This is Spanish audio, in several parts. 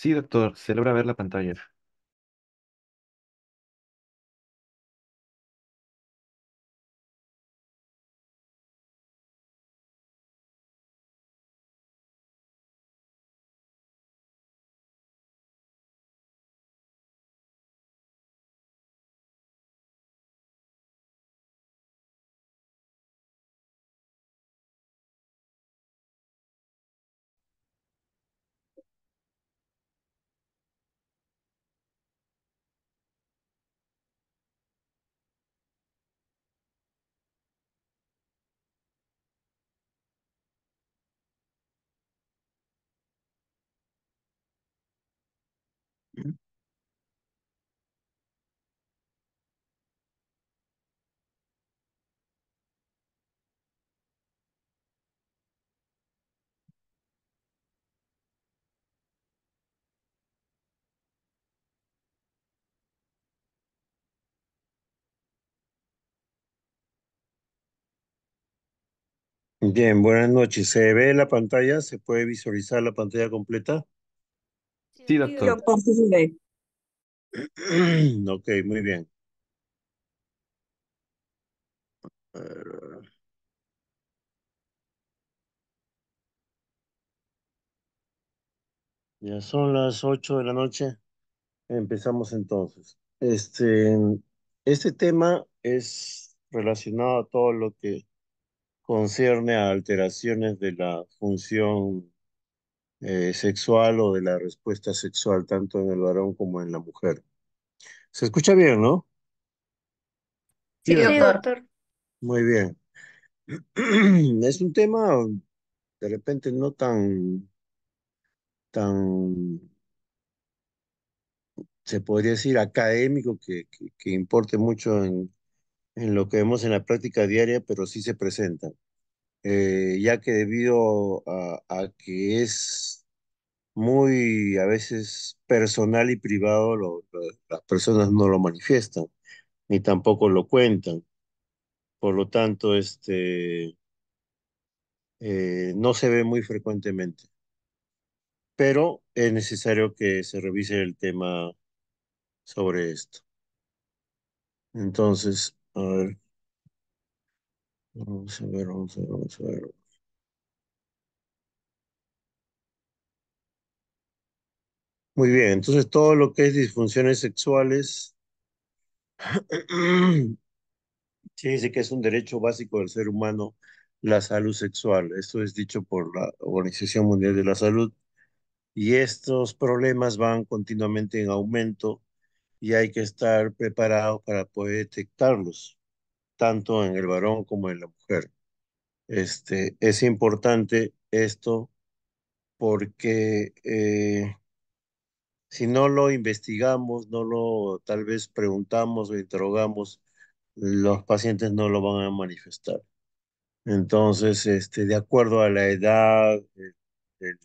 Sí, doctor, se logra ver la pantalla. Bien, buenas noches. ¿Se ve la pantalla? ¿Se puede visualizar la pantalla completa? Sí, doctor. Ok, muy bien. Ya son las ocho de la noche. Empezamos entonces. Este, este tema es relacionado a todo lo que concierne a alteraciones de la función eh, sexual o de la respuesta sexual, tanto en el varón como en la mujer. ¿Se escucha bien, no? Sí, doctor. Muy bien. Es un tema de repente no tan, tan, se podría decir académico, que, que importe mucho en, en lo que vemos en la práctica diaria, pero sí se presentan, eh, ya que debido a, que es muy a veces personal y privado, las personas no lo manifiestan, ni tampoco lo cuentan. Por lo tanto, este, eh, no se ve muy frecuentemente. Pero es necesario que se revise el tema sobre esto. Entonces, a ver. Vamos a ver, vamos a ver, vamos a ver. Muy bien, entonces todo lo que es disfunciones sexuales se dice que es un derecho básico del ser humano la salud sexual. Esto es dicho por la Organización Mundial de la Salud. Y estos problemas van continuamente en aumento y hay que estar preparado para poder detectarlos, tanto en el varón como en la mujer. Este, es importante esto porque eh, si no lo investigamos, no lo tal vez preguntamos o interrogamos, los pacientes no lo van a manifestar. Entonces, este, de acuerdo a la edad, el,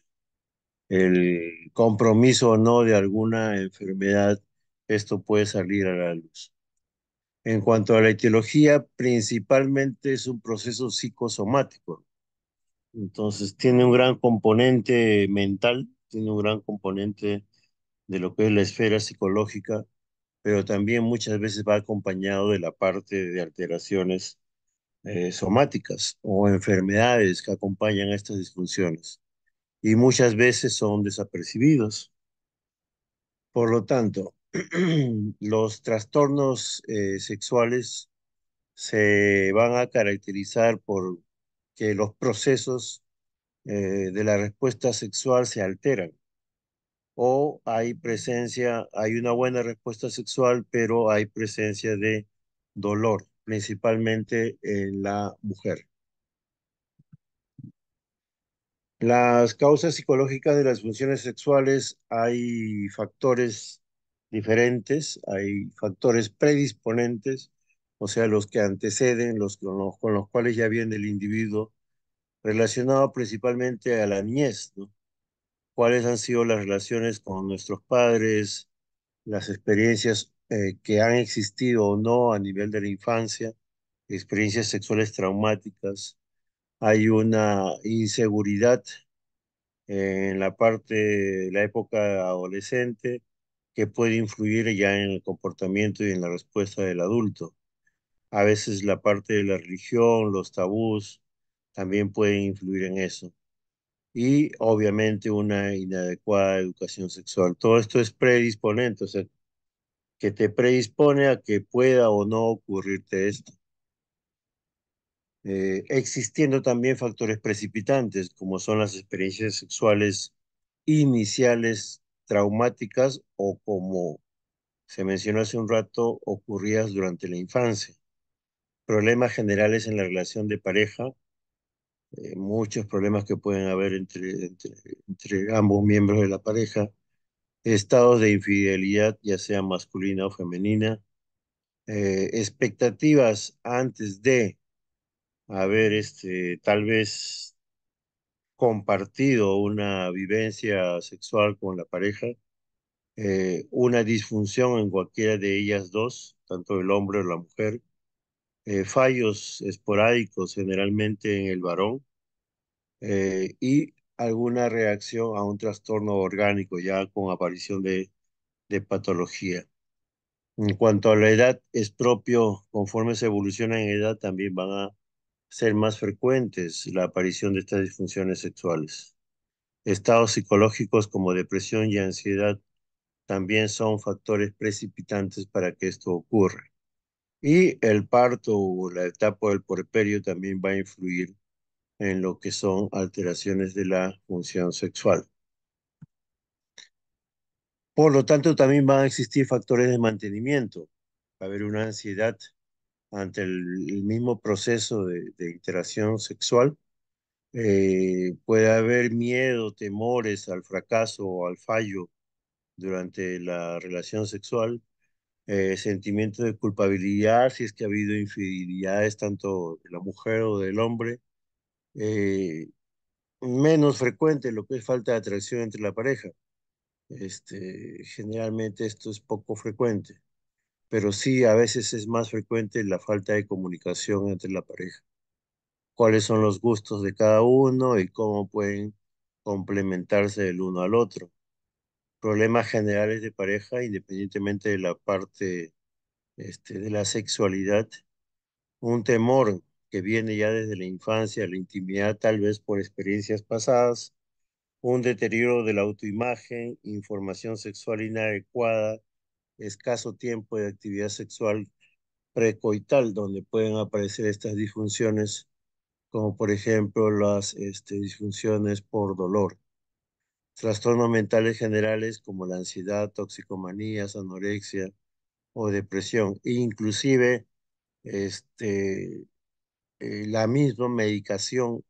el compromiso o no de alguna enfermedad, esto puede salir a la luz. En cuanto a la etiología, principalmente es un proceso psicosomático. Entonces, tiene un gran componente mental, tiene un gran componente de lo que es la esfera psicológica, pero también muchas veces va acompañado de la parte de alteraciones eh, somáticas o enfermedades que acompañan a estas disfunciones y muchas veces son desapercibidos. Por lo tanto, los trastornos eh, sexuales se van a caracterizar por que los procesos eh, de la respuesta sexual se alteran o hay presencia, hay una buena respuesta sexual, pero hay presencia de dolor, principalmente en la mujer. Las causas psicológicas de las funciones sexuales hay factores diferentes, hay factores predisponentes, o sea, los que anteceden, los con los, con los cuales ya viene el individuo, relacionado principalmente a la niñez, ¿no? cuáles han sido las relaciones con nuestros padres, las experiencias eh, que han existido o no a nivel de la infancia, experiencias sexuales traumáticas, hay una inseguridad en la parte, la época adolescente, que puede influir ya en el comportamiento y en la respuesta del adulto. A veces la parte de la religión, los tabús, también pueden influir en eso. Y obviamente una inadecuada educación sexual. Todo esto es predisponente, o sea, que te predispone a que pueda o no ocurrirte esto. Eh, existiendo también factores precipitantes, como son las experiencias sexuales iniciales traumáticas o como se mencionó hace un rato, ocurridas durante la infancia. Problemas generales en la relación de pareja, eh, muchos problemas que pueden haber entre, entre, ambos miembros de la pareja, estados de infidelidad, ya sea masculina o femenina, eh, expectativas antes de haber este, tal vez compartido una vivencia sexual con la pareja, eh, una disfunción en cualquiera de ellas dos, tanto el hombre o la mujer, eh, fallos esporádicos generalmente en el varón eh, y alguna reacción a un trastorno orgánico ya con aparición de patología. En cuanto a la edad, es propio, conforme se evoluciona en edad, también van a ser más frecuentes la aparición de estas disfunciones sexuales. Estados psicológicos como depresión y ansiedad también son factores precipitantes para que esto ocurra. Y el parto o la etapa del porperio también va a influir en lo que son alteraciones de la función sexual. Por lo tanto, también van a existir factores de mantenimiento. Va a haber una ansiedad ante el, mismo proceso de, interacción sexual. Eh, puede haber miedo, temores al fracaso o al fallo durante la relación sexual, eh, sentimiento de culpabilidad si es que ha habido infidelidades tanto de la mujer o del hombre, eh, menos frecuente lo que es falta de atracción entre la pareja. Este, generalmente esto es poco frecuente pero sí a veces es más frecuente la falta de comunicación entre la pareja. Cuáles son los gustos de cada uno y cómo pueden complementarse el uno al otro. Problemas generales de pareja, independientemente de la parte este, de la sexualidad. Un temor que viene ya desde la infancia, la intimidad tal vez por experiencias pasadas, un deterioro de la autoimagen, información sexual inadecuada, escaso tiempo de actividad sexual precoital, donde pueden aparecer estas disfunciones, como por ejemplo las este, disfunciones por dolor. Trastornos mentales generales como la ansiedad, toxicomanías, anorexia o depresión. inclusive este, eh, la misma medicación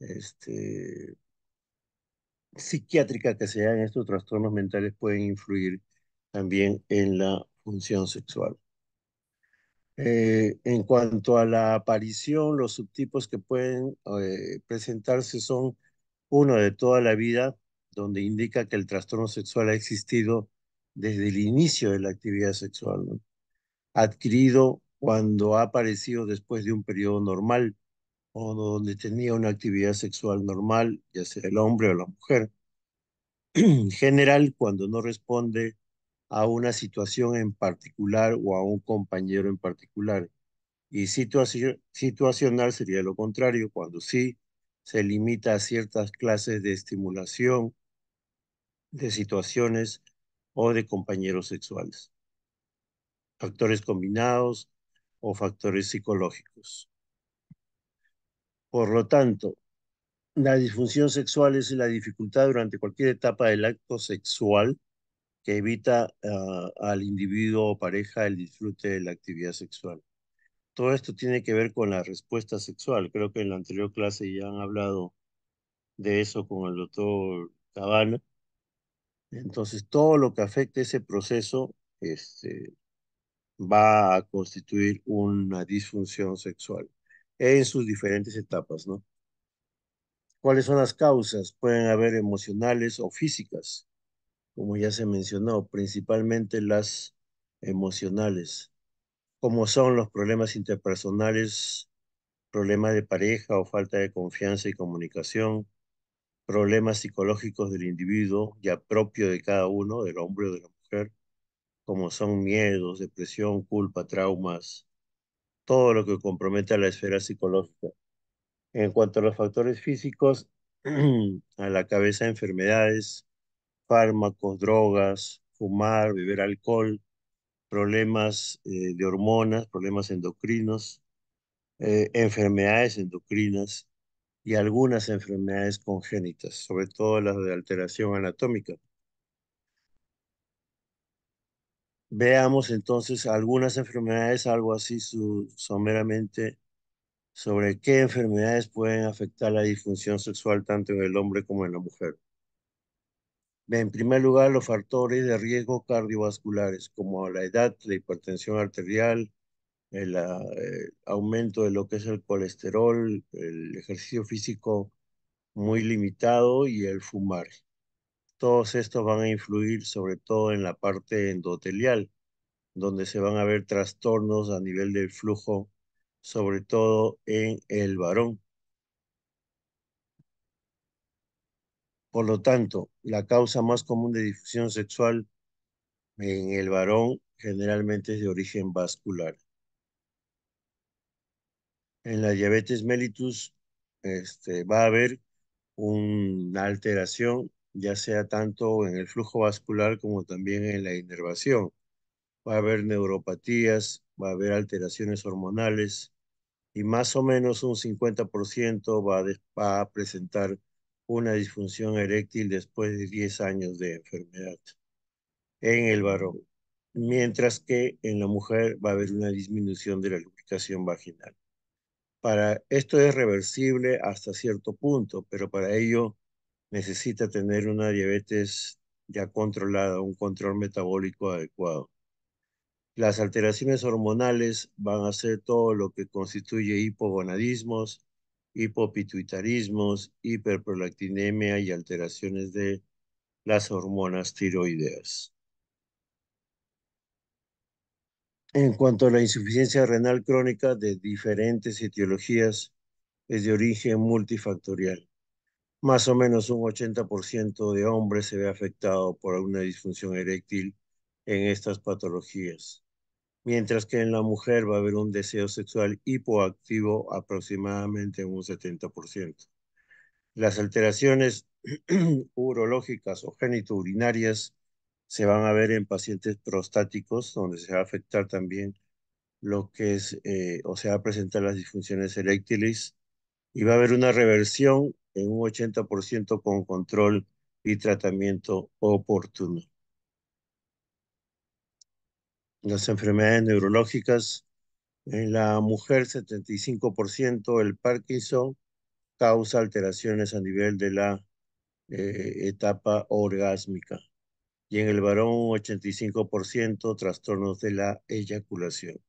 este, psiquiátrica que se da en estos trastornos mentales pueden influir también en la función sexual. Eh, en cuanto a la aparición, los subtipos que pueden eh, presentarse son uno de toda la vida, donde indica que el trastorno sexual ha existido desde el inicio de la actividad sexual, adquirido cuando ha aparecido después de un periodo normal o donde tenía una actividad sexual normal, ya sea el hombre o la mujer. En general, cuando no responde a una situación en particular o a un compañero en particular. Y situacional sería lo contrario, cuando sí se limita a ciertas clases de estimulación, de situaciones o de compañeros sexuales, factores combinados o factores psicológicos. Por lo tanto, la disfunción sexual es la dificultad durante cualquier etapa del acto sexual que evita ah, al individuo o pareja el disfrute de la actividad sexual. Todo esto tiene que ver con la respuesta sexual. Creo que en la anterior clase ya han hablado de eso con el doctor Cabana. Entonces, todo lo que afecte ese proceso este, va a constituir una disfunción sexual en sus diferentes etapas, ¿no? ¿Cuáles son las causas? Pueden haber emocionales o físicas como ya se mencionó, principalmente las emocionales, como son los problemas interpersonales, problemas de pareja o falta de confianza y comunicación, problemas psicológicos del individuo, ya propio de cada uno, del hombre o de la mujer, como son miedos, depresión, culpa, traumas, todo lo que compromete a la esfera psicológica. En cuanto a los factores físicos, a la cabeza enfermedades, fármacos, drogas, fumar, beber alcohol, problemas eh, de hormonas, problemas endocrinos, eh, enfermedades endocrinas y algunas enfermedades congénitas, sobre todo las de alteración anatómica. Veamos entonces algunas enfermedades, algo así su, someramente, sobre qué enfermedades pueden afectar la disfunción sexual tanto en el hombre como en la mujer. En primer lugar, los factores de riesgo cardiovasculares, como la edad, la hipertensión arterial, el, eh, el eh, aumento de lo que es el colesterol, el ejercicio físico muy limitado y el fumar. Todos estos van a influir sobre todo en la parte endotelial, donde se van a ver trastornos a nivel del flujo, sobre todo en el varón. Por lo tanto, la causa más común de difusión sexual en el varón generalmente es de origen vascular. En la diabetes mellitus este, va a haber una alteración, ya sea tanto en el flujo vascular como también en la inervación. Va a haber neuropatías, va a haber alteraciones hormonales y más o menos un 50% va a presentar una disfunción eréctil después de 10 años de enfermedad en el varón, mientras que en la mujer va a haber una disminución de la lubricación vaginal. Para esto es reversible hasta cierto punto, pero para ello necesita tener una diabetes ya controlada, un control metabólico adecuado. Las alteraciones hormonales van a ser todo lo que constituye hipogonadismos, hipopituitarismos, hiperprolactinemia y alteraciones de las hormonas tiroideas. En cuanto a la insuficiencia renal crónica de diferentes etiologías, es de origen multifactorial. Más o menos un 80% de hombres se ve afectado por alguna disfunción eréctil en estas patologías mientras que en la mujer va a haber un deseo sexual hipoactivo aproximadamente un 70%. Las alteraciones urológicas o genitourinarias se van a ver en pacientes prostáticos, donde se va a afectar también lo que es, eh, o se a presentar las disfunciones eréctiles, y va a haber una reversión en un 80% con control y tratamiento oportuno las enfermedades neurológicas. En la mujer, 75%, el Parkinson causa alteraciones a nivel de la eh, etapa orgásmica. Y en el varón, 85%, trastornos de la eyaculación.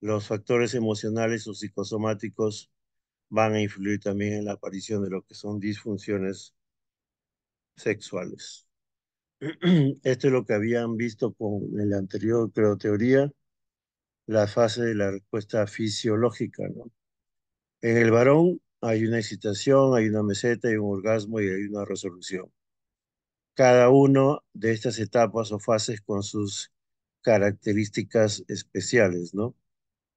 Los factores emocionales o psicosomáticos van a influir también en la aparición de lo que son disfunciones sexuales. Esto es lo que habían visto con el anterior teoría la fase de la respuesta fisiológica. ¿no? En el varón hay una excitación, hay una meseta, hay un orgasmo y hay una resolución. Cada una de estas etapas o fases con sus características especiales, ¿no?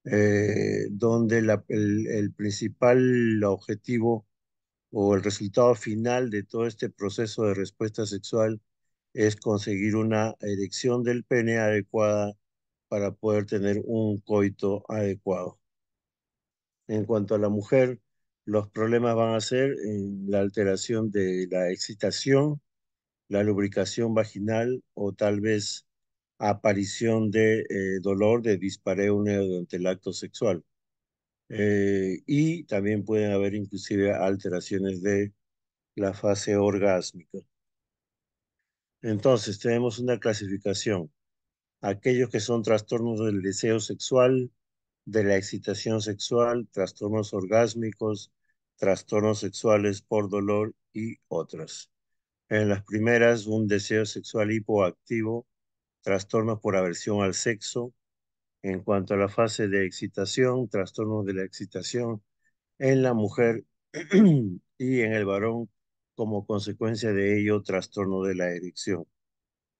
Eh, donde el, principal objetivo o el resultado final de todo este proceso de respuesta sexual es conseguir una erección del pene adecuada para poder tener un coito adecuado. En cuanto a la mujer, los problemas van a ser la alteración de la excitación, la lubricación vaginal o tal vez aparición de eh, dolor de dispareo durante el acto sexual. Eh, y también pueden haber inclusive alteraciones de la fase orgásmica. Entonces, tenemos una clasificación. Aquellos que son trastornos del deseo sexual, de la excitación sexual, trastornos orgásmicos, trastornos sexuales por dolor y otras. En las primeras, un deseo sexual hipoactivo, trastornos por aversión al sexo. En cuanto a la fase de excitación, trastornos de la excitación en la mujer y en el varón, como consecuencia de ello trastorno de la erección,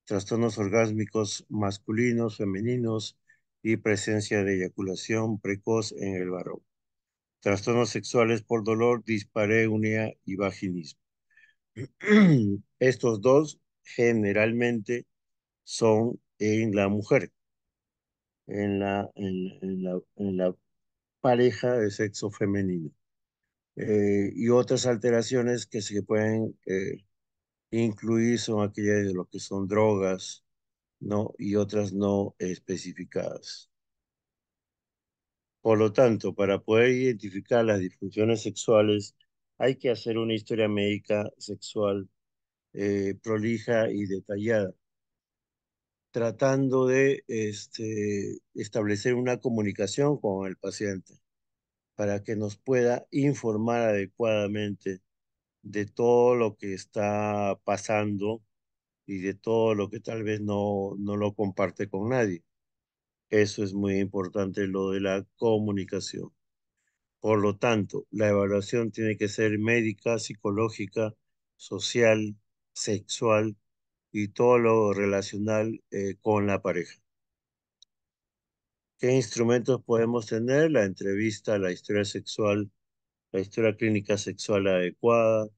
trastornos orgásmicos masculinos, femeninos y presencia de eyaculación precoz en el varón, trastornos sexuales por dolor, dispareunia y vaginismo. Estos dos generalmente son en la mujer, en la, la, en la pareja de sexo femenino. Eh, y otras alteraciones que se pueden eh, incluir son aquellas de lo que son drogas ¿no? y otras no especificadas. Por lo tanto, para poder identificar las disfunciones sexuales, hay que hacer una historia médica sexual eh, prolija y detallada, tratando de este, establecer una comunicación con el paciente para que nos pueda informar adecuadamente de todo lo que está pasando y de todo lo que tal vez no, no lo comparte con nadie. Eso es muy importante, lo de la comunicación. Por lo tanto, la evaluación tiene que ser médica, psicológica, social, sexual y todo lo relacional eh, con la pareja qué instrumentos podemos tener, la entrevista, la historia sexual, la historia clínica sexual adecuada,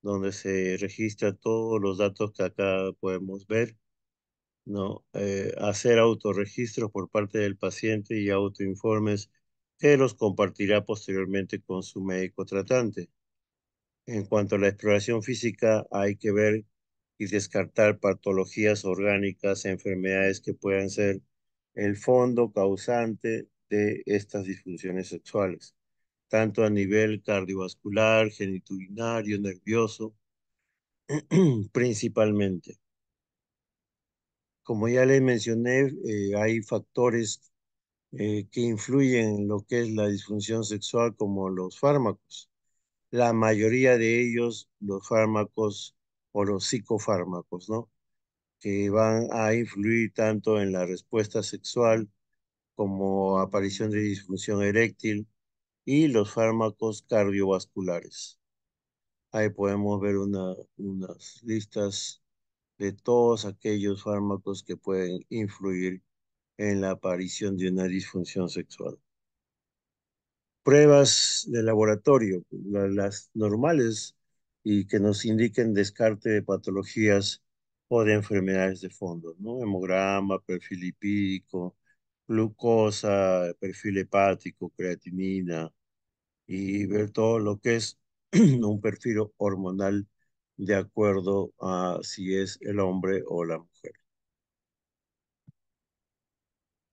donde se registra todos los datos que acá podemos ver, ¿no? Eh, hacer autorregistros por parte del paciente y autoinformes que los compartirá posteriormente con su médico tratante. En cuanto a la exploración física, hay que ver y descartar patologías orgánicas, enfermedades que puedan ser el fondo causante de estas disfunciones sexuales, tanto a nivel cardiovascular, geniturinario, nervioso, principalmente. Como ya les mencioné, eh, hay factores eh, que influyen en lo que es la disfunción sexual, como los fármacos. La mayoría de ellos, los fármacos o los psicofármacos, ¿no? que van a influir tanto en la respuesta sexual como aparición de disfunción eréctil y los fármacos cardiovasculares. Ahí podemos ver una, unas listas de todos aquellos fármacos que pueden influir en la aparición de una disfunción sexual. Pruebas de laboratorio, las normales y que nos indiquen descarte de patologías o de enfermedades de fondo, ¿no? Hemograma, perfil lipídico, glucosa, perfil hepático, creatinina, y ver todo lo que es un perfil hormonal de acuerdo a si es el hombre o la mujer.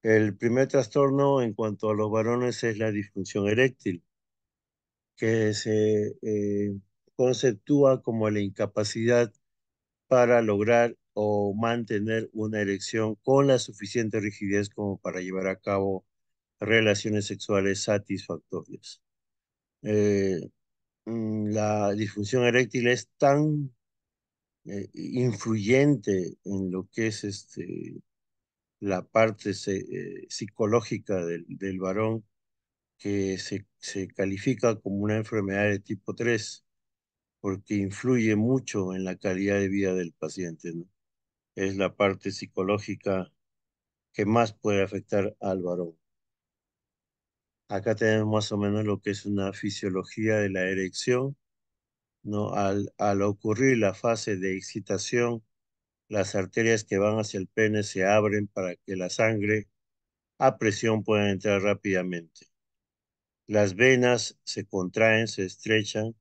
El primer trastorno en cuanto a los varones es la disfunción eréctil, que se eh, conceptúa como la incapacidad para lograr o mantener una erección con la suficiente rigidez como para llevar a cabo relaciones sexuales satisfactorias. Eh, mm, la disfunción eréctil es tan eh, influyente en lo que es este, la parte eh, psicológica del, varón que se, se califica como una enfermedad de tipo 3 porque influye mucho en la calidad de vida del paciente. ¿no? Es la parte psicológica que más puede afectar al varón. Acá tenemos más o menos lo que es una fisiología de la erección. ¿no? Al, al ocurrir la fase de excitación, las arterias que van hacia el pene se abren para que la sangre a presión pueda entrar rápidamente. Las venas se contraen, se estrechan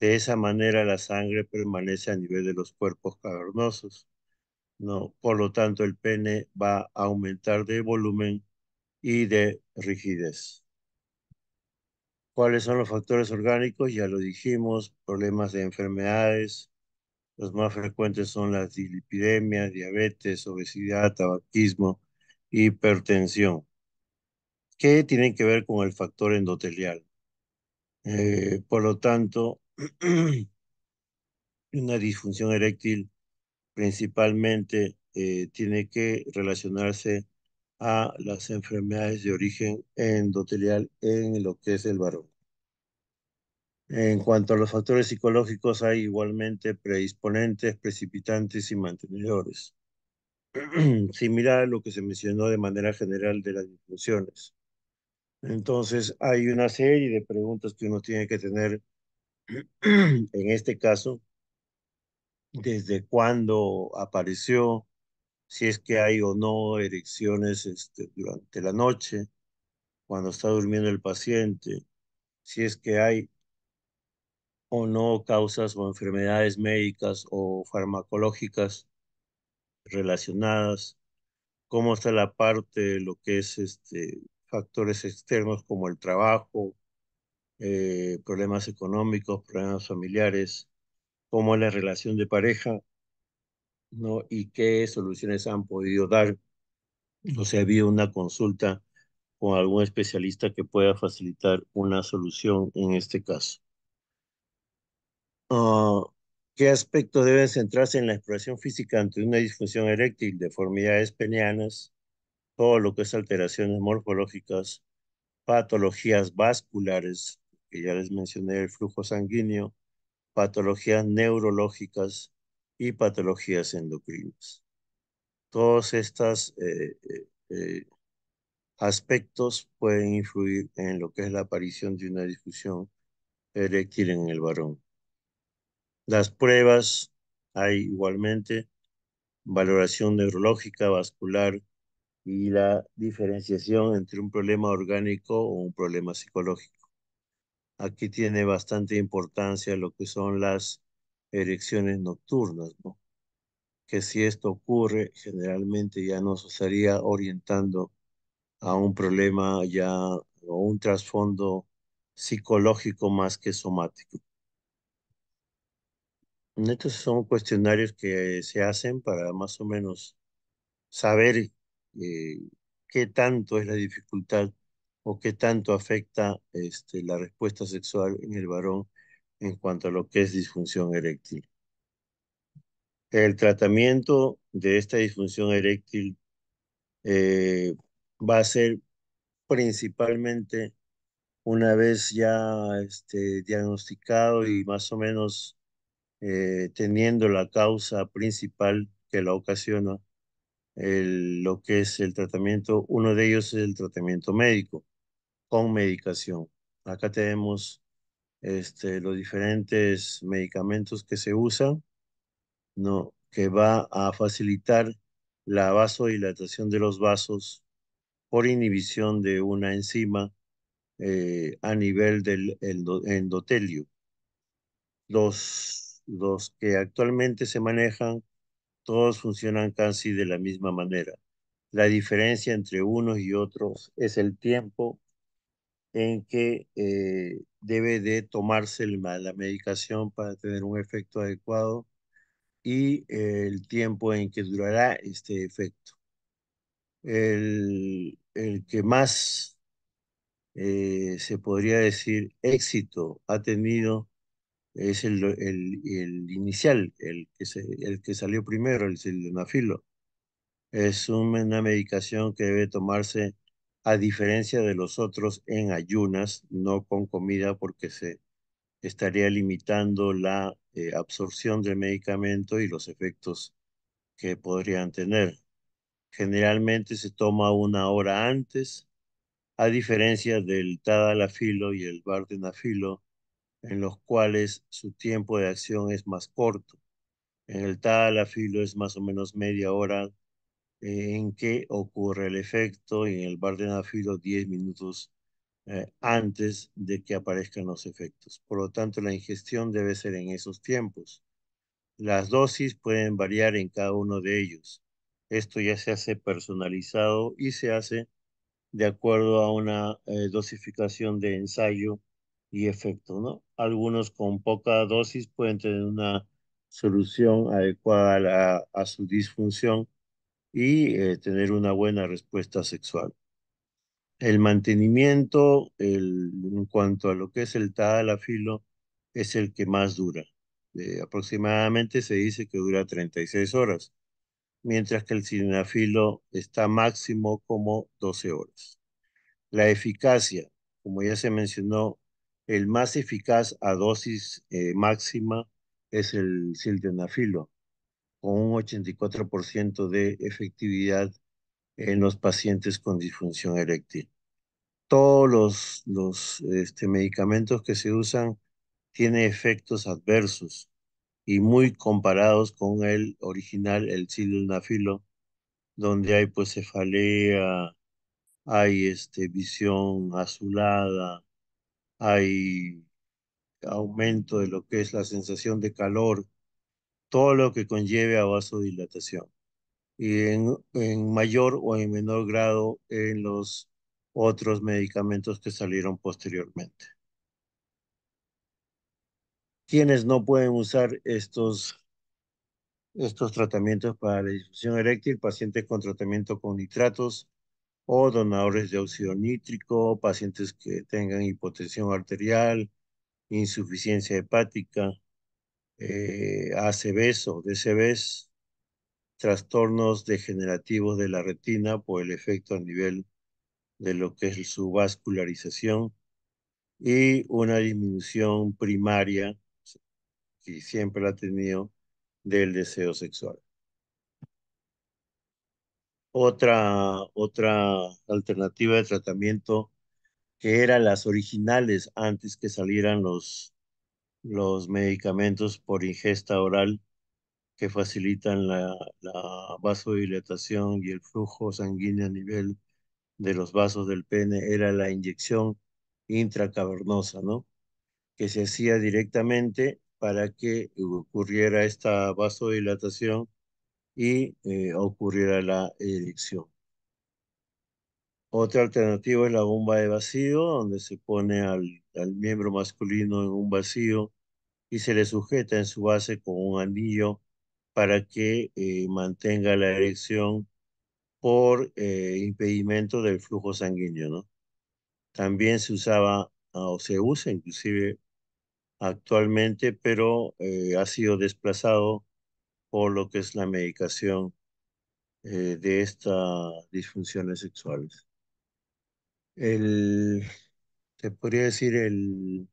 de esa manera la sangre permanece a nivel de los cuerpos cavernosos. No, por lo tanto, el pene va a aumentar de volumen y de rigidez. ¿Cuáles son los factores orgánicos? Ya lo dijimos, problemas de enfermedades. Los más frecuentes son las dilipidemias, diabetes, obesidad, tabaquismo, hipertensión. ¿Qué tienen que ver con el factor endotelial? Eh, por lo tanto, una disfunción eréctil principalmente eh, tiene que relacionarse a las enfermedades de origen endotelial en lo que es el varón. En cuanto a los factores psicológicos, hay igualmente predisponentes, precipitantes y mantenedores. Similar a lo que se mencionó de manera general de las disfunciones. Entonces, hay una serie de preguntas que uno tiene que tener en este caso, desde cuándo apareció, si es que hay o no erecciones este, durante la noche, cuando está durmiendo el paciente, si es que hay o no causas o enfermedades médicas o farmacológicas relacionadas, cómo está la parte de lo que es este, factores externos como el trabajo, eh, problemas económicos, problemas familiares, cómo la relación de pareja, ¿no? Y qué soluciones han podido dar. O sea, ha habido una consulta con algún especialista que pueda facilitar una solución en este caso. Ah, ¿Qué aspecto deben centrarse en la exploración física ante una disfunción eréctil, deformidades penianas, todo lo que es alteraciones morfológicas, patologías vasculares, que ya les mencioné, el flujo sanguíneo, patologías neurológicas y patologías endocrinas. Todos estos eh, eh, eh, aspectos pueden influir en lo que es la aparición de una discusión eréctil en el varón. Las pruebas hay igualmente valoración neurológica, vascular y la diferenciación entre un problema orgánico o un problema psicológico aquí tiene bastante importancia lo que son las erecciones nocturnas, ¿no? Que si esto ocurre, generalmente ya nos estaría orientando a un problema ya o un trasfondo psicológico más que somático. Estos son cuestionarios que se hacen para más o menos saber eh, qué tanto es la dificultad o qué tanto afecta este, la respuesta sexual en el varón en cuanto a lo que es disfunción eréctil. El tratamiento de esta disfunción eréctil eh, va a ser principalmente una vez ya este, diagnosticado y más o menos eh, teniendo la causa principal que la ocasiona, lo que es el tratamiento, uno de ellos es el tratamiento médico con medicación. Acá tenemos este, los diferentes medicamentos que se usan, ¿no? que va a facilitar la vasodilatación de los vasos por inhibición de una enzima eh, a nivel del endotelio. Los, los que actualmente se manejan, todos funcionan casi de la misma manera. La diferencia entre unos y otros es el tiempo en que eh, debe de tomarse la medicación para tener un efecto adecuado y el tiempo en que durará este efecto. El, el que más, eh, se podría decir, éxito ha tenido es el, el, el inicial, el que, se, el que salió primero, el sildenafilo. Es una medicación que debe tomarse a diferencia de los otros en ayunas, no con comida porque se estaría limitando la eh, absorción del medicamento y los efectos que podrían tener. Generalmente se toma una hora antes, a diferencia del tadalafilo y el vardenafilo, en los cuales su tiempo de acción es más corto. En el tadalafilo es más o menos media hora en qué ocurre el efecto en el bar de nafilo 10 minutos eh, antes de que aparezcan los efectos. Por lo tanto, la ingestión debe ser en esos tiempos. Las dosis pueden variar en cada uno de ellos. Esto ya se hace personalizado y se hace de acuerdo a una eh, dosificación de ensayo y efecto. ¿no? Algunos con poca dosis pueden tener una solución adecuada a su disfunción y eh, tener una buena respuesta sexual. El mantenimiento en cuanto a lo que es el tadalafilo es el que más dura. Eh, aproximadamente se dice que dura 36 horas, mientras que el sildenafilo está máximo como 12 horas. La eficacia, como ya se mencionó, el más eficaz a dosis eh, máxima es el sildenafilo, con un 84% de efectividad en los pacientes con disfunción eréctil. Todos los, este, medicamentos que se usan tienen efectos adversos y muy comparados con el original, el sildenafilo, donde hay pues cefalea, hay este, visión azulada, hay aumento de lo que es la sensación de calor, todo lo que conlleve a vasodilatación y en, mayor o en menor grado en los otros medicamentos que salieron posteriormente. Quienes no pueden usar estos, estos tratamientos para la disfunción eréctil, pacientes con tratamiento con nitratos o donadores de óxido nítrico, pacientes que tengan hipotensión arterial, insuficiencia hepática, eh, ACVs o DCBs, trastornos degenerativos de la retina por el efecto a nivel de lo que es su vascularización y una disminución primaria que siempre la ha tenido del deseo sexual. Otra, otra alternativa de tratamiento que eran las originales antes que salieran los los medicamentos por ingesta oral que facilitan la, vasodilatación y el flujo sanguíneo a nivel de los vasos del pene era la inyección intracavernosa, ¿no? Que se hacía directamente para que ocurriera esta vasodilatación y eh, ocurriera la erección. Otra alternativa es la bomba de vacío, donde se pone al miembro masculino en un vacío y se le sujeta en su base con un anillo para que eh, mantenga la erección por eh, impedimento del flujo sanguíneo, ¿no? También se usaba ah, o se usa inclusive actualmente, pero eh, ha sido desplazado por lo que es la medicación de estas disfunciones sexuales. El, te podría decir el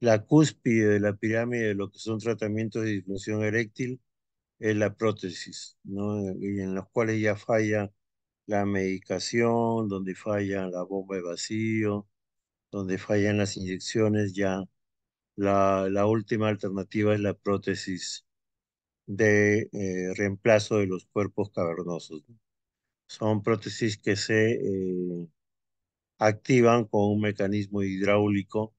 la cúspide de la pirámide de lo que son tratamientos de disfunción eréctil es la prótesis, ¿no? en los cuales ya falla la medicación, donde falla la bomba de vacío, donde fallan las inyecciones, ya la, la última alternativa es la prótesis de eh, reemplazo de los cuerpos cavernosos. Son prótesis que se eh, activan con un mecanismo hidráulico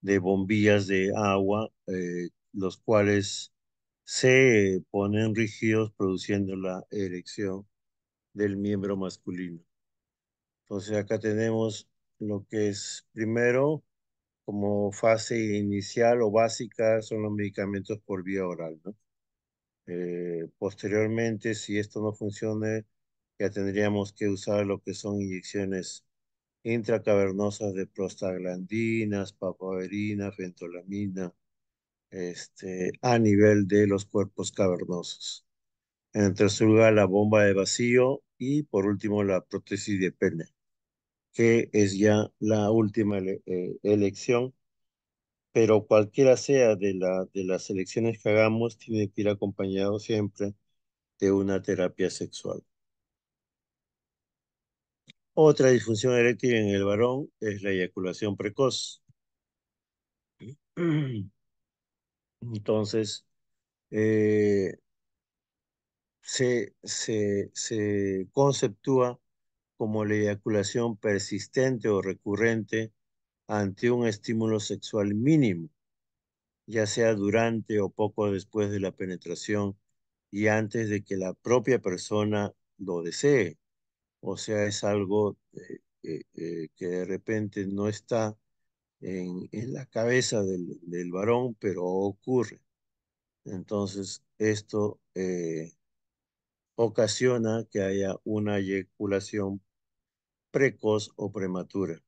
de bombillas de agua, eh, los cuales se ponen rígidos produciendo la erección del miembro masculino. Entonces acá tenemos lo que es primero como fase inicial o básica son los medicamentos por vía oral. ¿no? Eh, posteriormente, si esto no funciona, ya tendríamos que usar lo que son inyecciones intracavernosas de prostaglandinas, papaverina, fentolamina, este, a nivel de los cuerpos cavernosos. En tercer lugar, la bomba de vacío y por último, la prótesis de pene, que es ya la última eh, elección. Pero cualquiera sea de, la, de las elecciones que hagamos, tiene que ir acompañado siempre de una terapia sexual. Otra disfunción eréctil en el varón es la eyaculación precoz. Entonces, eh, se, se, se conceptúa como la eyaculación persistente o recurrente ante un estímulo sexual mínimo, ya sea durante o poco después de la penetración y antes de que la propia persona lo desee o sea, es algo eh, eh, eh, que de repente no está en, la cabeza del, varón, pero ocurre. Entonces, esto ocasiona que haya una eyaculación precoz o prematura.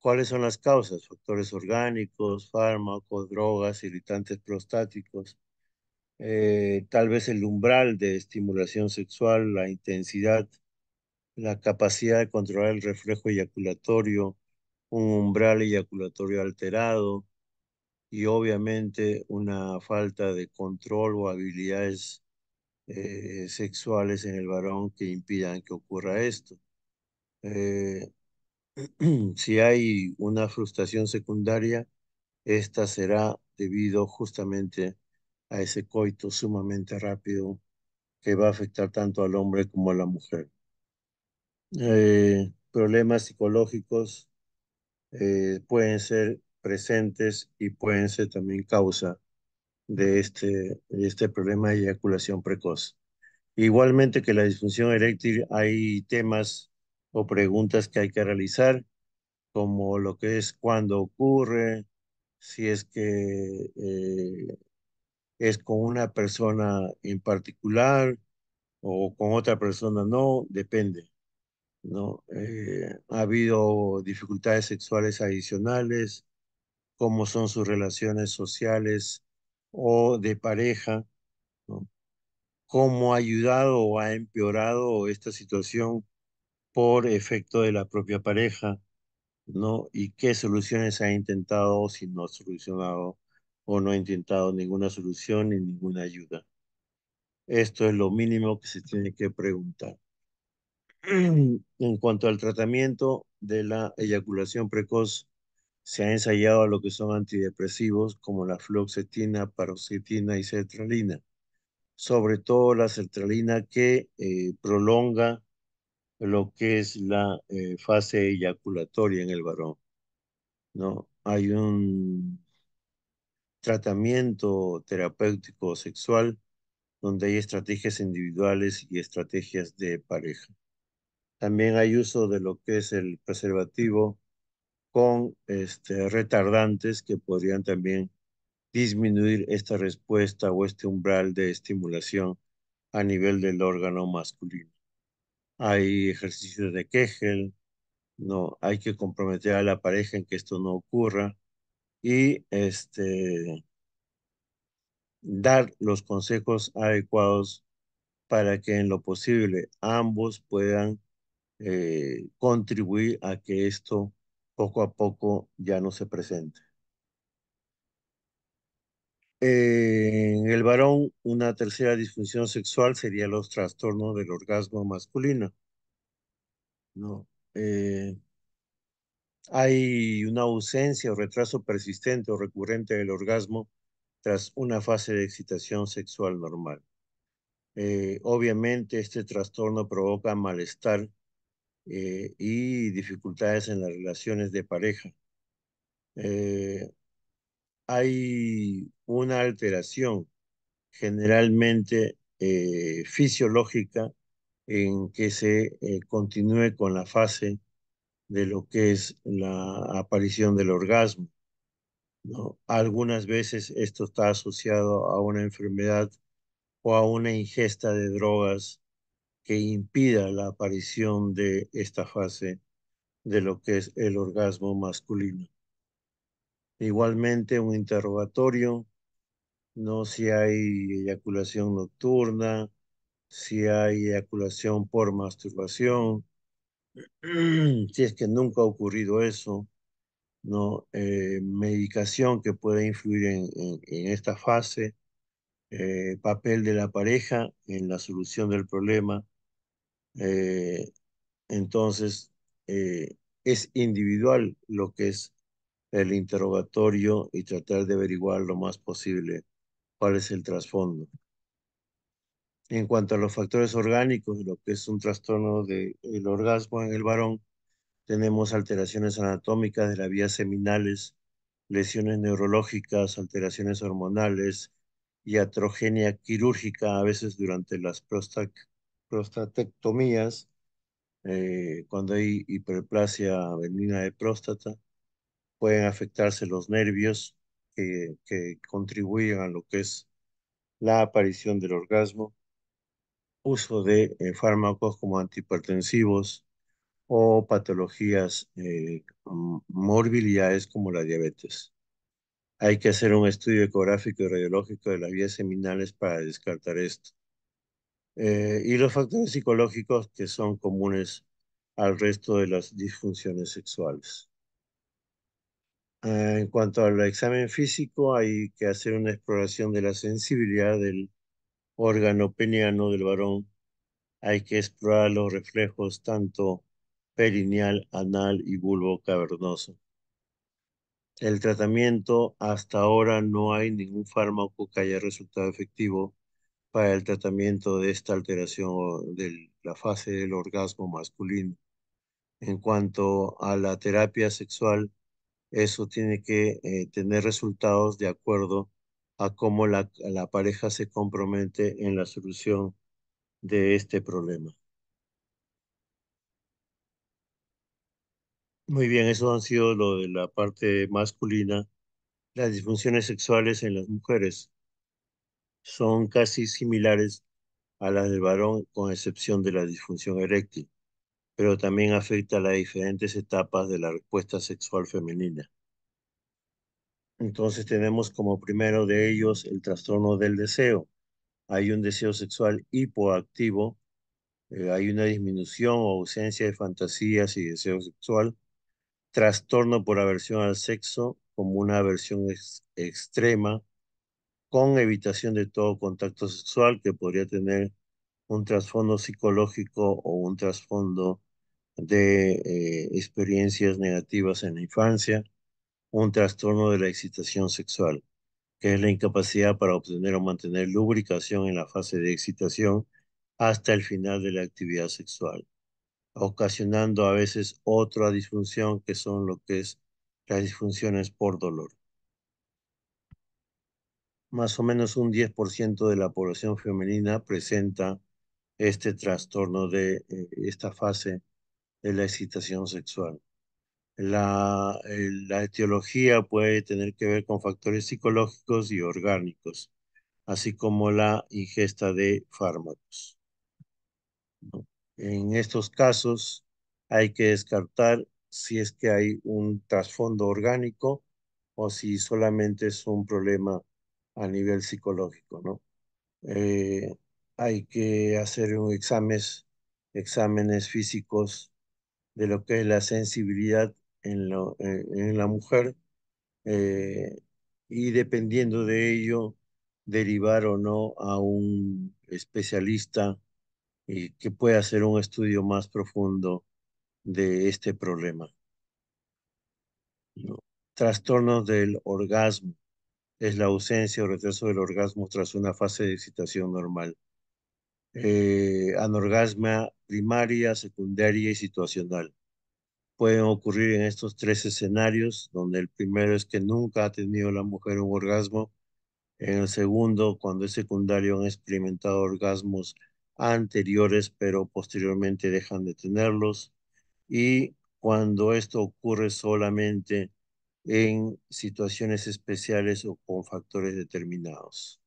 ¿Cuáles son las causas? Factores orgánicos, fármacos, drogas, irritantes prostáticos, eh, tal vez el umbral de estimulación sexual, la intensidad, la capacidad de controlar el reflejo eyaculatorio, un umbral eyaculatorio alterado y obviamente una falta de control o habilidades eh, sexuales en el varón que impidan que ocurra esto. Eh, si hay una frustración secundaria, esta será debido justamente a ese coito sumamente rápido que va a afectar tanto al hombre como a la mujer. Eh, problemas psicológicos eh, pueden ser presentes y pueden ser también causa de este, de este problema de eyaculación precoz. Igualmente que la disfunción eréctil, hay temas o preguntas que hay que realizar, como lo que es cuándo ocurre, si es que eh, es con una persona en particular o con otra persona no, depende. ¿no? Eh, ha habido dificultades sexuales adicionales, cómo son sus relaciones sociales o de pareja, cómo ha ayudado o ha empeorado esta situación por efecto de la propia pareja, ¿no? Y qué soluciones ha intentado o si no ha solucionado o no ha intentado ninguna solución ni ninguna ayuda. Esto es lo mínimo que se tiene que preguntar. En cuanto al tratamiento de la eyaculación precoz, se ha ensayado lo que son antidepresivos como la fluoxetina, paroxetina y sertralina, sobre todo la sertralina que eh, prolonga lo que es la eh, fase eyaculatoria en el varón. ¿no? Hay un tratamiento terapéutico sexual, donde hay estrategias individuales y estrategias de pareja. También hay uso de lo que es el preservativo con este, retardantes que podrían también disminuir esta respuesta o este umbral de estimulación a nivel del órgano masculino. Hay ejercicios de Kegel, no hay que comprometer a la pareja en que esto no ocurra, y este, dar los consejos adecuados para que en lo posible ambos puedan eh, contribuir a que esto poco a poco ya no se presente. en el varón, una tercera disfunción sexual sería los trastornos del orgasmo masculino. No. Eh, hay una ausencia o retraso persistente o recurrente del orgasmo tras una fase de excitación sexual normal. Eh, obviamente este trastorno provoca malestar eh, y dificultades en las relaciones de pareja. Eh, hay una alteración generalmente fisiológica en que se continúe con la fase de lo que es la aparición del orgasmo. Algunas veces esto está asociado a una enfermedad o a una ingesta de drogas que impida la aparición de esta fase de lo que es el orgasmo masculino. Igualmente un interrogatorio, no si hay eyaculación nocturna, si hay eyaculación por masturbación, Mm, si es que nunca ha ocurrido eso, ¿no? Eh, medicación que puede influir en, esta fase, eh, papel de la pareja en la solución del problema. Eh, entonces, es individual lo que es el interrogatorio y tratar de averiguar lo más posible cuál es el trasfondo en cuanto a los factores orgánicos, lo que es un trastorno del orgasmo en el varón, tenemos alteraciones anatómicas de las vías seminales, lesiones neurológicas, alteraciones hormonales, y atrogenia quirúrgica, a veces durante las prostatectomías, eh, cuando hay hiperplasia benigna de próstata, pueden afectarse los nervios que contribuyen a lo que es la aparición del orgasmo uso de eh, fármacos como antihipertensivos o patologías eh, morbilidades como la diabetes. Hay que hacer un estudio ecográfico y radiológico de las vías seminales para descartar esto. Eh, y los factores psicológicos que son comunes al resto de las disfunciones sexuales. Ah, en cuanto al examen físico, hay que hacer una exploración de la sensibilidad del órgano peniano del varón, hay que explorar los reflejos tanto perineal, anal y bulbo cavernoso. El tratamiento hasta ahora no hay ningún fármaco que haya resultado efectivo para el tratamiento de esta alteración de la fase del orgasmo masculino. En cuanto a la terapia sexual, eso tiene que eh, tener resultados de acuerdo a cómo la, la pareja se compromete en la solución de este problema. Muy bien, eso han sido lo de la parte masculina. Las disfunciones sexuales en las mujeres son casi similares a las del varón, con excepción de la disfunción eréctil, pero también afecta a las diferentes etapas de la respuesta sexual femenina. Entonces tenemos como primero de ellos el trastorno del deseo. Hay un deseo sexual hipoactivo, eh, hay una disminución o ausencia de fantasías y deseo sexual, trastorno por aversión al sexo como una aversión extrema, con evitación de todo contacto sexual que podría tener un trasfondo psicológico o un trasfondo de eh, experiencias negativas en la infancia un trastorno de la excitación sexual, que es la incapacidad para obtener o mantener lubricación en la fase de excitación hasta el final de la actividad sexual, ocasionando a veces otra disfunción que son lo que es las disfunciones por dolor. Más o menos un 10% de la población femenina presenta este trastorno de eh, esta fase de la excitación sexual la, la etiología puede tener que ver con factores psicológicos y orgánicos, así como la ingesta de fármacos. En estos casos hay que descartar si es que hay un trasfondo orgánico o si solamente es un problema a nivel psicológico, ¿no? Eh, hay que hacer un exámenes físicos de lo que es la sensibilidad eh, en, la mujer eh, y dependiendo de ello derivar o no a un especialista que pueda hacer un estudio más profundo de este problema. trastorno Trastornos del orgasmo es la ausencia o retraso del orgasmo tras una fase de excitación normal. Eh, Anorgasma primaria, secundaria y situacional pueden ocurrir en estos tres escenarios, donde el primero es que nunca ha tenido la mujer un orgasmo, en el segundo, cuando es secundario, han experimentado orgasmos anteriores, pero posteriormente dejan de tenerlos, y cuando esto ocurre solamente en situaciones especiales o con factores determinados.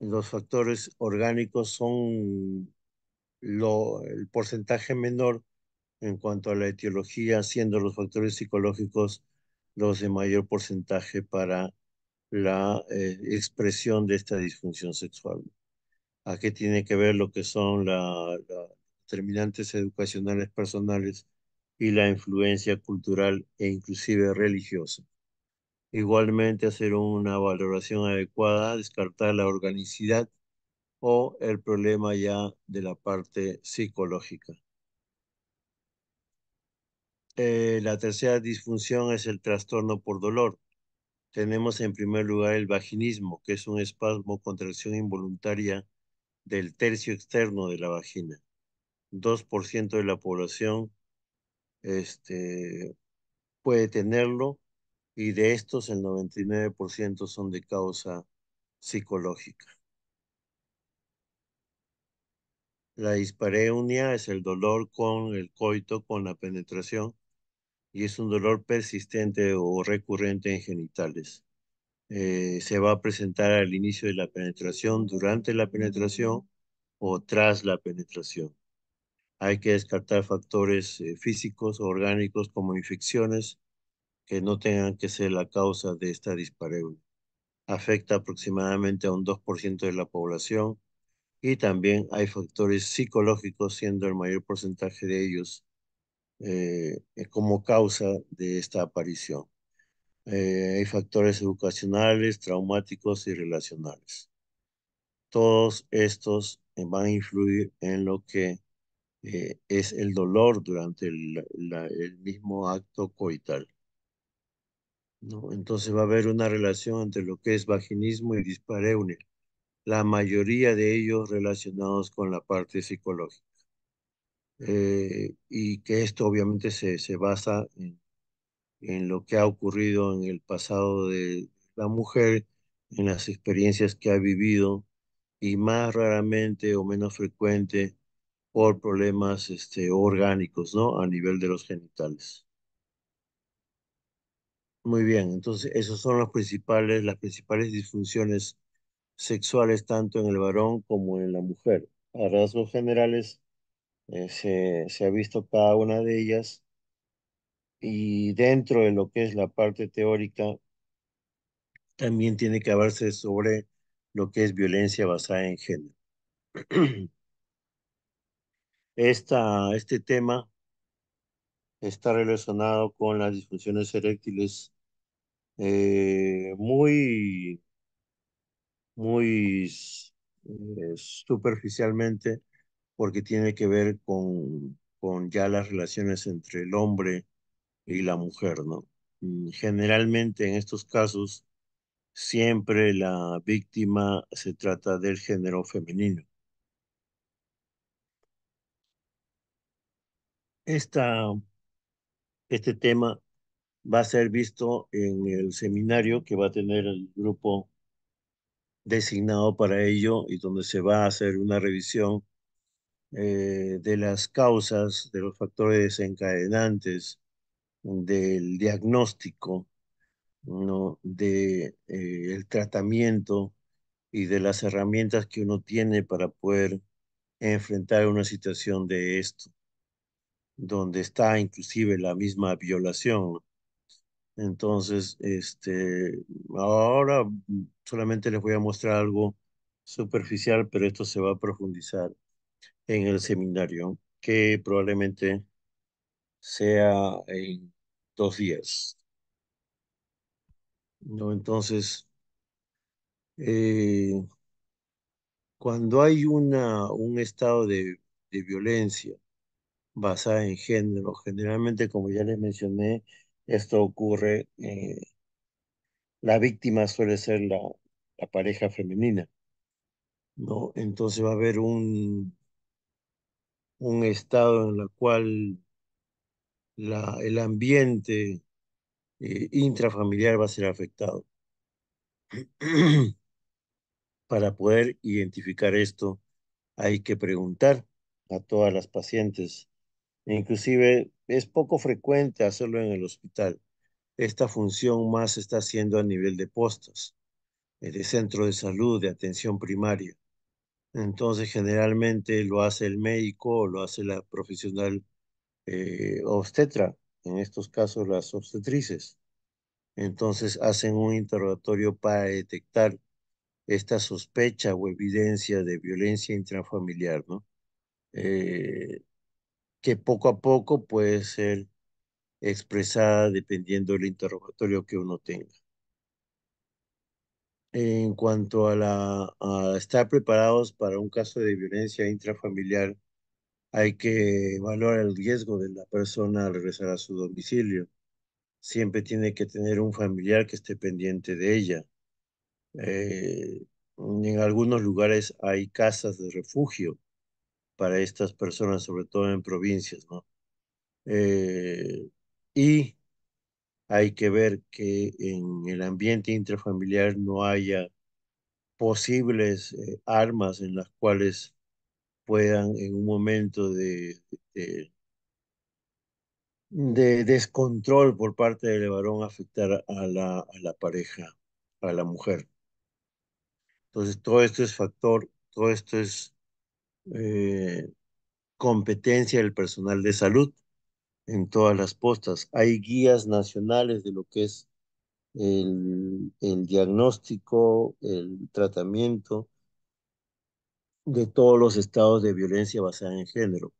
Los factores orgánicos son lo, el porcentaje menor en cuanto a la etiología, siendo los factores psicológicos los de mayor porcentaje para la eh, expresión de esta disfunción sexual. ¿A qué tiene que ver lo que son las determinantes educacionales personales y la influencia cultural e inclusive religiosa? Igualmente hacer una valoración adecuada, descartar la organicidad o el problema ya de la parte psicológica. Eh, la tercera disfunción es el trastorno por dolor. Tenemos en primer lugar el vaginismo, que es un espasmo, contracción involuntaria del tercio externo de la vagina. 2% de la población este, puede tenerlo y de estos el 99% son de causa psicológica. La dispareunia es el dolor con el coito, con la penetración, y es un dolor persistente o recurrente en genitales. Eh, se va a presentar al inicio de la penetración, durante la penetración o tras la penetración. Hay que descartar factores eh, físicos o orgánicos como infecciones que no tengan que ser la causa de esta dispareunia. Afecta aproximadamente a un 2% de la población y también hay factores psicológicos siendo el mayor porcentaje de ellos eh, eh, como causa de esta aparición. Eh, hay factores educacionales, traumáticos y relacionales. Todos estos van a influir en lo que es el dolor durante el, el mismo acto coital. ¿no? Entonces va a haber una relación entre lo que es vaginismo y dispareunia, la mayoría de ellos relacionados con la parte psicológica. Eh, y que esto obviamente se, basa en, lo que ha ocurrido en el pasado de la mujer, en las experiencias que ha vivido y más raramente o menos frecuente por problemas este, orgánicos, ¿no? A nivel de los genitales. Muy bien, entonces esas son los principales, las principales disfunciones sexuales tanto en el varón como en la mujer. A rasgos generales, eh, se, ha visto cada una de ellas y dentro de lo que es la parte teórica también tiene que hablarse sobre lo que es violencia basada en género. Esta, este tema está relacionado con las disfunciones eréctiles eh, muy, muy eh, superficialmente porque tiene que ver con, con ya las relaciones entre el hombre y la mujer, ¿no? Mm, generalmente en estos casos siempre la víctima se trata del género femenino. Esta, este tema va a ser visto en el seminario que va a tener el grupo designado para ello y donde se va a hacer una revisión eh, de las causas, de los factores desencadenantes, del diagnóstico, ¿no? del de, eh, tratamiento y de las herramientas que uno tiene para poder enfrentar una situación de esto, donde está inclusive la misma violación. Entonces, este, ahora solamente les voy a mostrar algo superficial, pero esto se va a profundizar en el seminario, que probablemente sea en dos días. ¿No? Entonces, eh, cuando hay una, un estado de, violencia basada en género, generalmente, como ya les mencioné, esto ocurre, eh, la víctima suele ser la, la pareja femenina, ¿no? Entonces va a haber un, un estado en el cual la, el ambiente eh, intrafamiliar va a ser afectado. Para poder identificar esto hay que preguntar a todas las pacientes. Inclusive es poco frecuente hacerlo en el hospital. Esta función más se está haciendo a nivel de postas, eh, de centro de salud, de atención primaria. Entonces, generalmente lo hace el médico o lo hace la profesional eh, obstetra, en estos casos las obstetrices. Entonces, hacen un interrogatorio para detectar esta sospecha o evidencia de violencia intrafamiliar, ¿no? Eh, que poco a poco puede ser expresada dependiendo del interrogatorio que uno tenga en cuanto a, la, estar preparados para un caso de violencia intrafamiliar, hay que valorar el riesgo de la persona al regresar a su domicilio. Siempre tiene que tener un familiar que esté pendiente de ella. Eh, en algunos lugares hay casas de refugio para estas personas, sobre todo en provincias, ¿no? Eh, y hay que ver que en el ambiente intrafamiliar no haya posibles eh, armas en las cuales puedan en un momento de, de, descontrol por parte del varón afectar a la, a la pareja, a la mujer. Entonces, todo esto es factor, todo esto es eh, competencia del personal de salud en todas las postas. Hay guías nacionales de lo que es el, diagnóstico, el tratamiento de todos los estados de violencia basada en género.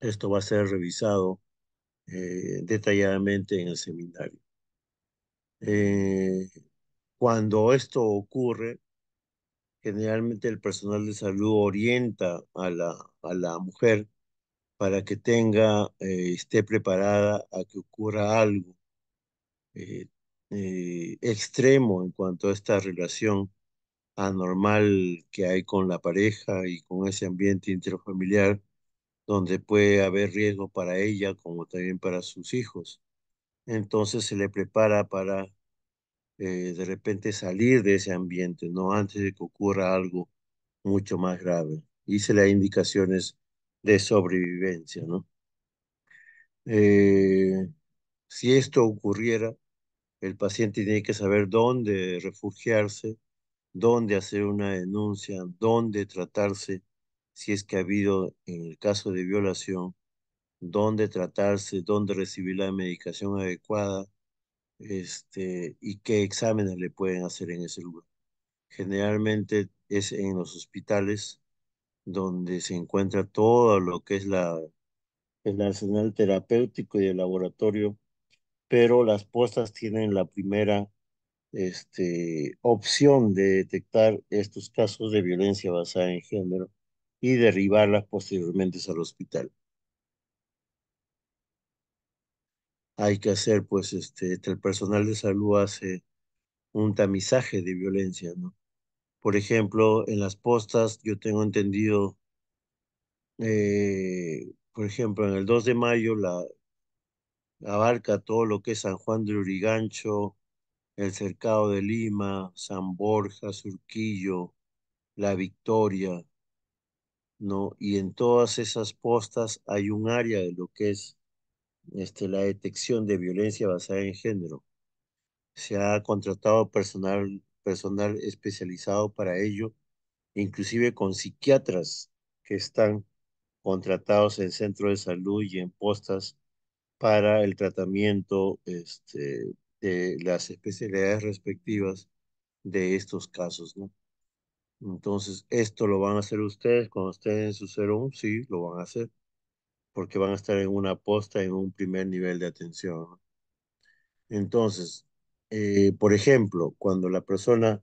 Esto va a ser revisado eh, detalladamente en el seminario. Eh, cuando esto ocurre, generalmente el personal de salud orienta a la, a la mujer para que tenga, eh, esté preparada a que ocurra algo eh, eh, extremo en cuanto a esta relación anormal que hay con la pareja y con ese ambiente interfamiliar donde puede haber riesgo para ella como también para sus hijos. Entonces se le prepara para de repente salir de ese ambiente, no antes de que ocurra algo mucho más grave. Y se le da indicaciones de sobrevivencia, ¿no? Eh, si esto ocurriera, el paciente tiene que saber dónde refugiarse, dónde hacer una denuncia, dónde tratarse, si es que ha habido, en el caso de violación, dónde tratarse, dónde recibir la medicación adecuada, este, y qué exámenes le pueden hacer en ese lugar. Generalmente es en los hospitales donde se encuentra todo lo que es la, el arsenal terapéutico y el laboratorio, pero las postas tienen la primera este, opción de detectar estos casos de violencia basada en género y derribarlas posteriormente al hospital. Hay que hacer, pues, este, el personal de salud hace un tamizaje de violencia, ¿no? Por ejemplo, en las postas yo tengo entendido, eh, por ejemplo, en el 2 de mayo la, abarca todo lo que es San Juan de Urigancho, el Cercado de Lima, San Borja, Surquillo, La Victoria, ¿no? Y en todas esas postas hay un área de lo que es este, la detección de violencia basada en género. Se ha contratado personal personal especializado para ello, inclusive con psiquiatras que están contratados en centros de salud y en postas para el tratamiento este, de las especialidades respectivas de estos casos, Entonces, ¿esto lo van a hacer ustedes cuando estén en su serum? Sí, lo van a hacer, porque van a estar en una posta, en un primer nivel de atención. Entonces, eh, por ejemplo, cuando la persona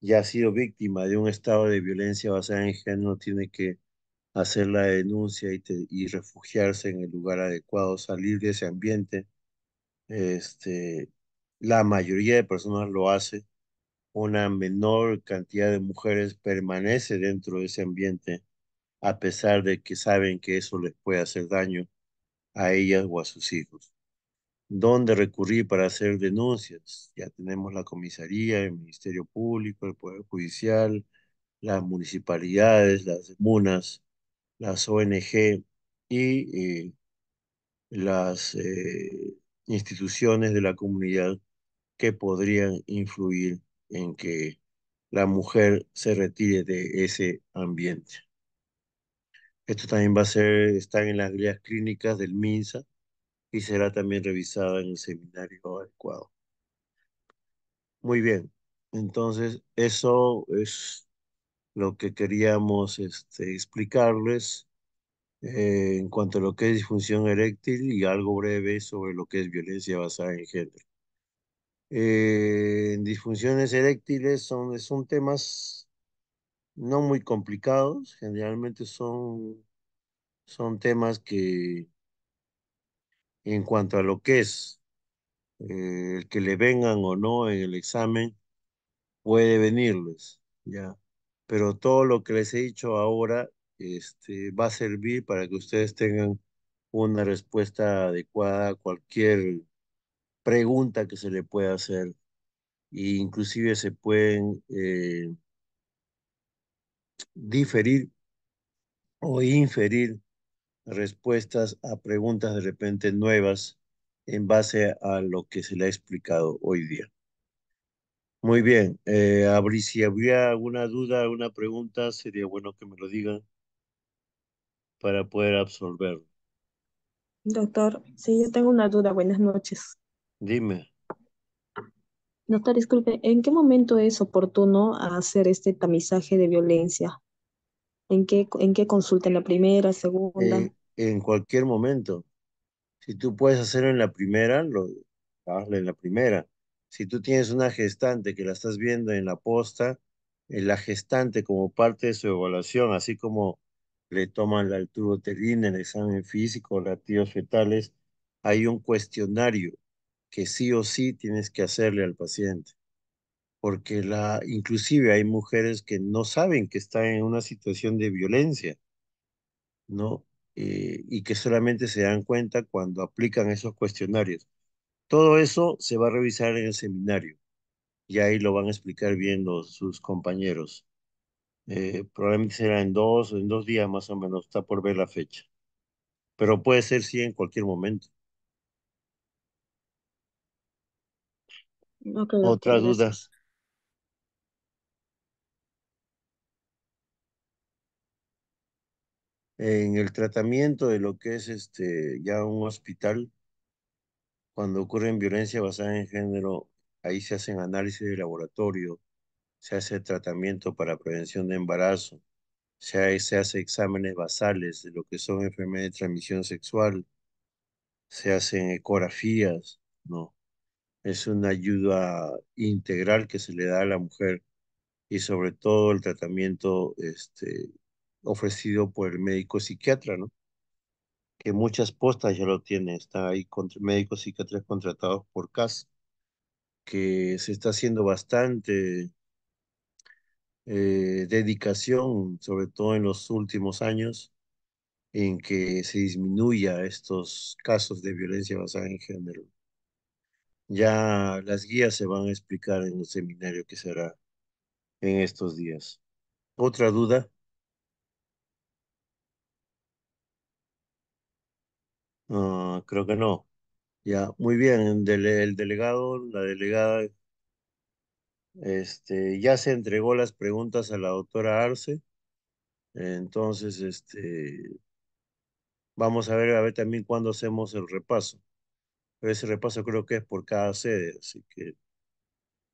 ya ha sido víctima de un estado de violencia basada en género, tiene que hacer la denuncia y, refugiarse en el lugar adecuado, salir de ese ambiente. Este, la mayoría de personas lo hace. Una menor cantidad de mujeres permanece dentro de ese ambiente a pesar de que saben que eso les puede hacer daño a ellas o a sus hijos dónde recurrir para hacer denuncias. Ya tenemos la comisaría, el Ministerio Público, el Poder Judicial, las municipalidades, las comunas, las ONG y eh, las eh, instituciones de la comunidad que podrían influir en que la mujer se retire de ese ambiente. Esto también va a ser, están en las guías clínicas del MINSA, y será también revisada en el seminario adecuado. Muy bien, entonces eso es lo que queríamos este, explicarles eh, en cuanto a lo que es disfunción eréctil y algo breve sobre lo que es violencia basada en género. Eh, en disfunciones eréctiles son, temas no muy complicados, generalmente son, son temas que en cuanto a lo que es el eh, que le vengan o no en el examen, puede venirles, ya. Pero todo lo que les he dicho ahora este, va a servir para que ustedes tengan una respuesta adecuada a cualquier pregunta que se le pueda hacer. E inclusive se pueden eh, diferir o inferir respuestas a preguntas de repente nuevas en base a lo que se le ha explicado hoy día. Muy bien, eh, abrí, si habría alguna duda, alguna pregunta, sería bueno que me lo digan para poder absorberlo. Doctor, sí, yo tengo una duda. Buenas noches. Dime. Doctor, disculpe, ¿en qué momento es oportuno hacer este tamizaje de violencia? ¿En qué, en qué consulta? ¿En la primera, segunda? Eh, en cualquier momento. Si tú puedes hacerlo en la primera, lo, hazlo en la primera. Si tú tienes una gestante que la estás viendo en la posta, en eh, la gestante como parte de su evaluación, así como le toman la altura el examen físico, latidos fetales, hay un cuestionario que sí o sí tienes que hacerle al paciente. Porque la, inclusive hay mujeres que no saben que están en una situación de violencia, ¿no? Eh, y que solamente se dan cuenta cuando aplican esos cuestionarios. Todo eso se va a revisar en el seminario y ahí lo van a explicar bien sus compañeros. Eh, probablemente será en dos en dos días más o menos, está por ver la fecha. Pero puede ser sí en cualquier momento. ¿Otras dudas? en el tratamiento de lo que es este ya un hospital, cuando ocurre violencia basada en género, ahí se hacen análisis de laboratorio, se hace tratamiento para prevención de embarazo, se hace, se hace exámenes basales de lo que son enfermedades de transmisión sexual, se hacen ecografías, ¿no? Es una ayuda integral que se le da a la mujer y sobre todo el tratamiento este, ofrecido por el médico psiquiatra, ¿no? Que muchas postas ya lo tienen, está ahí con médicos psiquiatras contratados por CAS, que se está haciendo bastante eh, dedicación, sobre todo en los últimos años, en que se disminuya estos casos de violencia basada en género. Ya las guías se van a explicar en el seminario que será en estos días. ¿Otra duda? Ah, creo que no. Ya, muy bien, el delegado, la delegada, este, ya se entregó las preguntas a la doctora Arce, entonces, este, vamos a ver, a ver también cuándo hacemos el repaso. Pero ese repaso creo que es por cada sede, así que.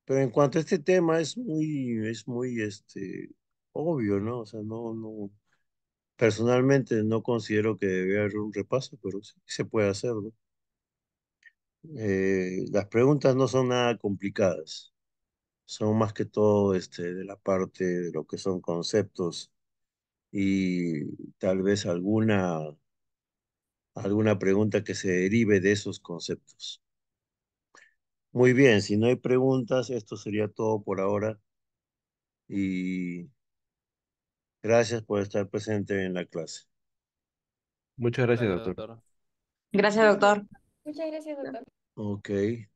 Pero en cuanto a este tema, es muy, es muy, este, obvio, ¿no? O sea, no, no, Personalmente no considero que debe haber un repaso, pero sí se puede hacerlo. Eh, las preguntas no son nada complicadas, son más que todo este, de la parte de lo que son conceptos y tal vez alguna, alguna pregunta que se derive de esos conceptos. Muy bien, si no hay preguntas, esto sería todo por ahora y Gracias por estar presente en la clase. Muchas gracias, doctor. doctor. Gracias, doctor. Muchas gracias, doctor. Ok.